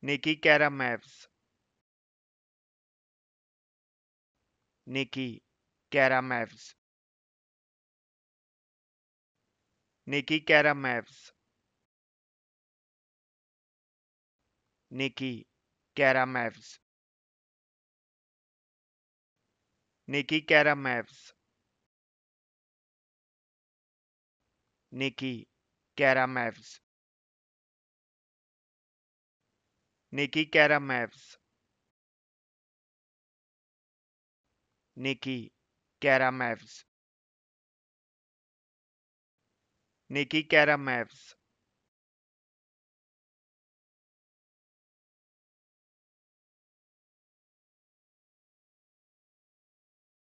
Nikki Karamevs. Nikki Karamevs. Nikki Karamevs. Nikki Karamevs. Nikki Karamevs. Nikki Karamevs. Nikki Karamavs Nikki Karamavs Nikki Karamavs